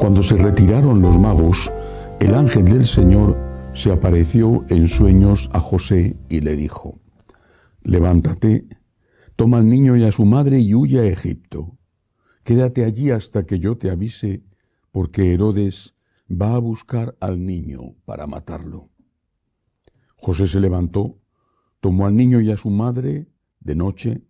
Cuando se retiraron los magos, el ángel del Señor se apareció en sueños a José y le dijo, Levántate, toma al niño y a su madre y huye a Egipto. Quédate allí hasta que yo te avise, porque Herodes va a buscar al niño para matarlo. José se levantó, tomó al niño y a su madre de noche,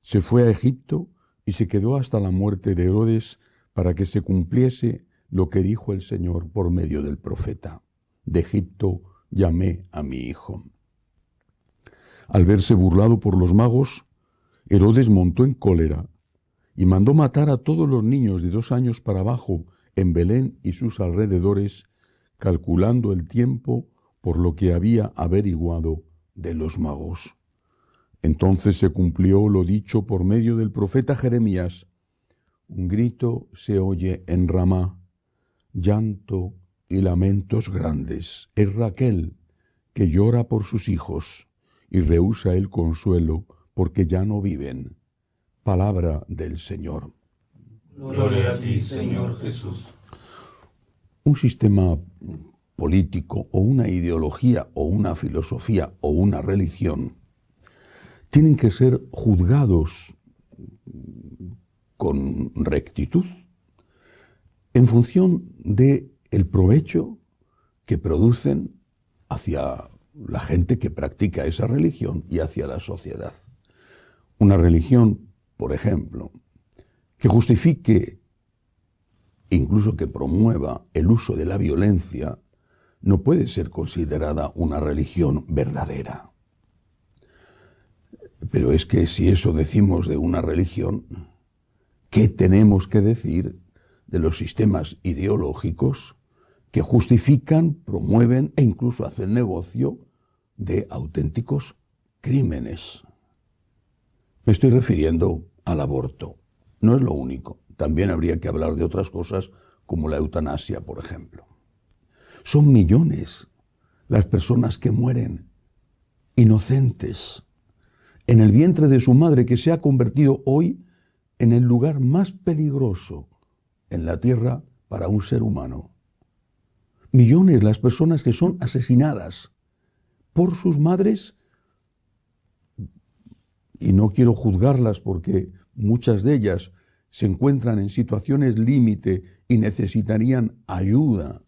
se fue a Egipto y se quedó hasta la muerte de Herodes para que se cumpliese lo que dijo el Señor por medio del profeta. De Egipto llamé a mi hijo. Al verse burlado por los magos, Herodes montó en cólera y mandó matar a todos los niños de dos años para abajo en Belén y sus alrededores, calculando el tiempo por lo que había averiguado de los magos. Entonces se cumplió lo dicho por medio del profeta Jeremías. Un grito se oye en Ramá, llanto y lamentos grandes. Es Raquel que llora por sus hijos y rehúsa el consuelo porque ya no viven. Palabra del Señor. Gloria a ti, Señor Jesús. Un sistema político o una ideología o una filosofía o una religión tienen que ser juzgados con rectitud en función de el provecho que producen hacia la gente que practica esa religión y hacia la sociedad. Una religión, por ejemplo, que justifique, incluso que promueva el uso de la violencia, no puede ser considerada una religión verdadera. Pero es que si eso decimos de una religión, ¿qué tenemos que decir de los sistemas ideológicos que justifican, promueven e incluso hacen negocio de auténticos crímenes. Me estoy refiriendo al aborto. No es lo único. También habría que hablar de otras cosas como la eutanasia, por ejemplo. Son millones las personas que mueren inocentes en el vientre de su madre que se ha convertido hoy en el lugar más peligroso en la tierra para un ser humano. Millones las personas que son asesinadas por sus madres, y no quiero juzgarlas porque muchas de ellas se encuentran en situaciones límite y necesitarían ayuda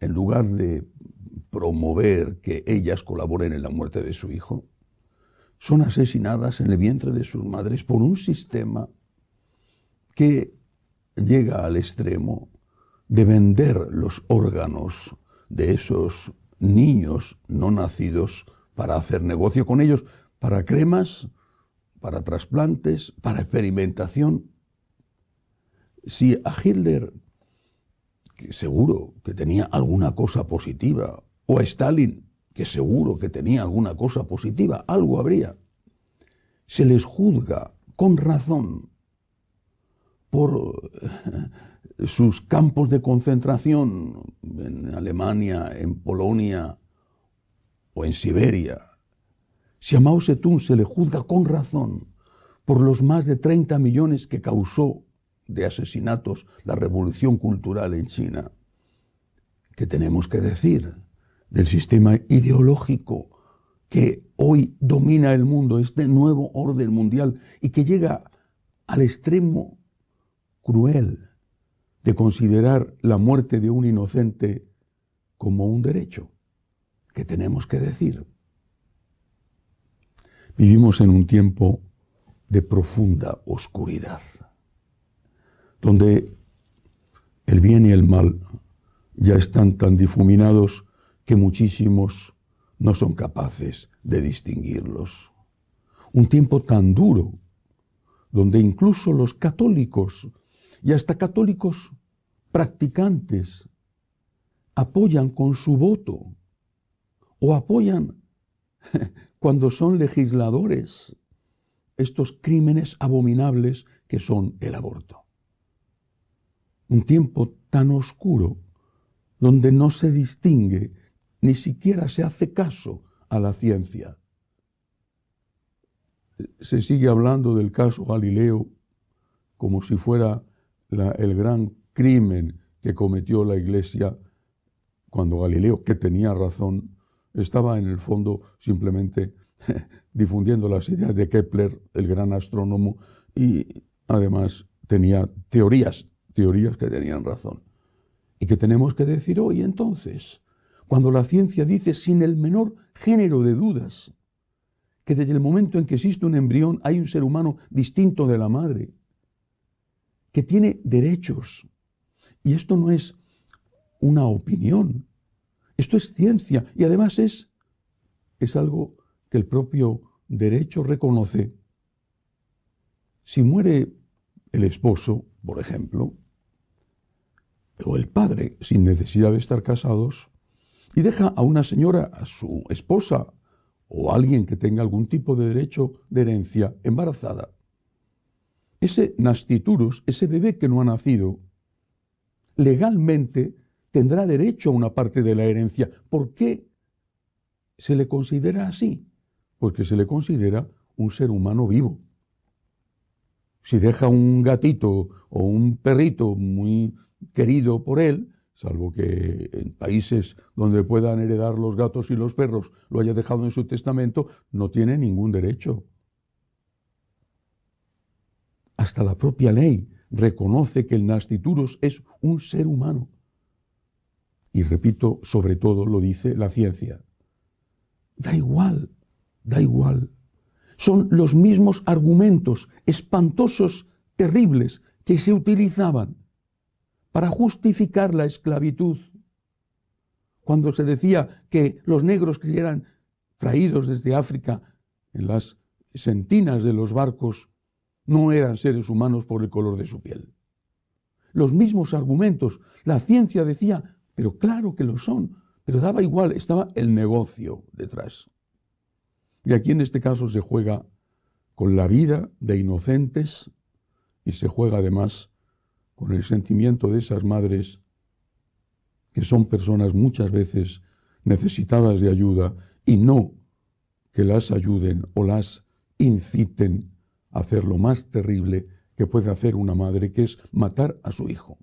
en lugar de promover que ellas colaboren en la muerte de su hijo, son asesinadas en el vientre de sus madres por un sistema que llega al extremo de vender los órganos de esos niños no nacidos para hacer negocio con ellos, para cremas, para trasplantes, para experimentación. Si a Hitler, que seguro que tenía alguna cosa positiva, o a Stalin, que seguro que tenía alguna cosa positiva, algo habría, se les juzga con razón por eh, sus campos de concentración en Alemania, en Polonia o en Siberia. Si a Mao Zedong se le juzga con razón por los más de 30 millones que causó de asesinatos la revolución cultural en China, ¿qué tenemos que decir del sistema ideológico que hoy domina el mundo, este nuevo orden mundial y que llega al extremo cruel de considerar la muerte de un inocente como un derecho que tenemos que decir. Vivimos en un tiempo de profunda oscuridad, donde el bien y el mal ya están tan difuminados que muchísimos no son capaces de distinguirlos. Un tiempo tan duro, donde incluso los católicos y hasta católicos practicantes apoyan con su voto o apoyan cuando son legisladores estos crímenes abominables que son el aborto. Un tiempo tan oscuro donde no se distingue, ni siquiera se hace caso a la ciencia. Se sigue hablando del caso Galileo como si fuera el gran crimen que cometió la iglesia cuando Galileo, que tenía razón, estaba en el fondo simplemente difundiendo las ideas de Kepler, el gran astrónomo, y además tenía teorías, teorías que tenían razón. ¿Y qué tenemos que decir hoy entonces? Cuando la ciencia dice sin el menor género de dudas que desde el momento en que existe un embrión hay un ser humano distinto de la madre, que tiene derechos. Y esto no es una opinión, esto es ciencia y además es, es algo que el propio derecho reconoce. Si muere el esposo, por ejemplo, o el padre, sin necesidad de estar casados, y deja a una señora, a su esposa, o alguien que tenga algún tipo de derecho de herencia embarazada, ese nastiturus, ese bebé que no ha nacido, legalmente tendrá derecho a una parte de la herencia. ¿Por qué se le considera así? Porque se le considera un ser humano vivo. Si deja un gatito o un perrito muy querido por él, salvo que en países donde puedan heredar los gatos y los perros lo haya dejado en su testamento, no tiene ningún derecho hasta la propia ley reconoce que el Nastituros es un ser humano. Y repito, sobre todo lo dice la ciencia. Da igual, da igual. Son los mismos argumentos espantosos, terribles, que se utilizaban para justificar la esclavitud. Cuando se decía que los negros que eran traídos desde África en las sentinas de los barcos no eran seres humanos por el color de su piel. Los mismos argumentos, la ciencia decía, pero claro que lo son, pero daba igual, estaba el negocio detrás. Y aquí en este caso se juega con la vida de inocentes y se juega además con el sentimiento de esas madres que son personas muchas veces necesitadas de ayuda y no que las ayuden o las inciten hacer lo más terrible que puede hacer una madre, que es matar a su hijo.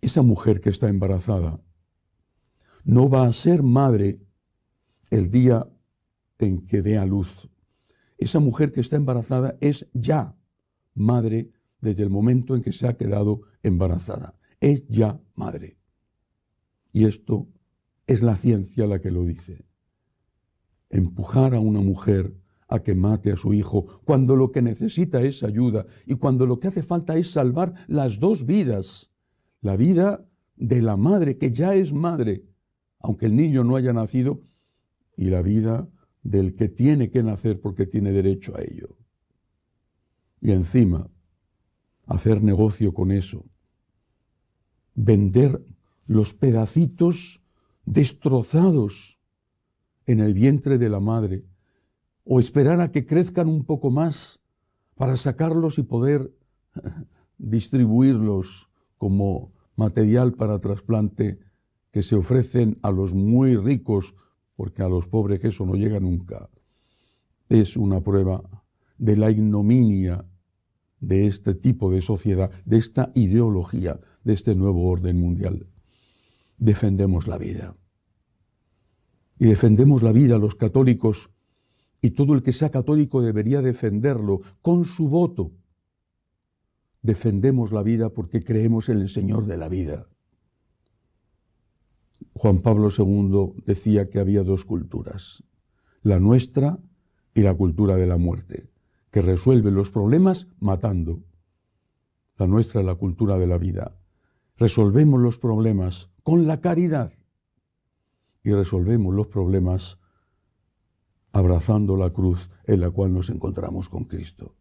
Esa mujer que está embarazada no va a ser madre el día en que dé a luz. Esa mujer que está embarazada es ya madre desde el momento en que se ha quedado embarazada. Es ya madre. Y esto es la ciencia la que lo dice. Empujar a una mujer a que mate a su hijo, cuando lo que necesita es ayuda y cuando lo que hace falta es salvar las dos vidas, la vida de la madre, que ya es madre, aunque el niño no haya nacido, y la vida del que tiene que nacer porque tiene derecho a ello. Y encima, hacer negocio con eso, vender los pedacitos destrozados en el vientre de la madre o esperar a que crezcan un poco más para sacarlos y poder distribuirlos como material para trasplante que se ofrecen a los muy ricos, porque a los pobres que eso no llega nunca. Es una prueba de la ignominia de este tipo de sociedad, de esta ideología, de este nuevo orden mundial. Defendemos la vida. Y defendemos la vida los católicos y todo el que sea católico debería defenderlo con su voto. Defendemos la vida porque creemos en el Señor de la vida. Juan Pablo II decía que había dos culturas, la nuestra y la cultura de la muerte, que resuelve los problemas matando. La nuestra es la cultura de la vida. Resolvemos los problemas con la caridad y resolvemos los problemas abrazando la cruz en la cual nos encontramos con Cristo.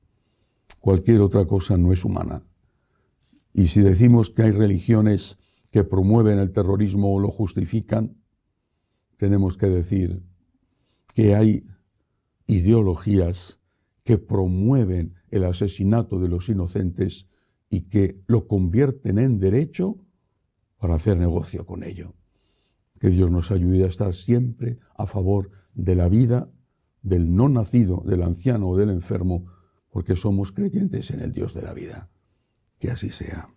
Cualquier otra cosa no es humana. Y si decimos que hay religiones que promueven el terrorismo o lo justifican, tenemos que decir que hay ideologías que promueven el asesinato de los inocentes y que lo convierten en derecho para hacer negocio con ello. Que Dios nos ayude a estar siempre a favor de la vida del no nacido, del anciano o del enfermo, porque somos creyentes en el Dios de la vida. Que así sea.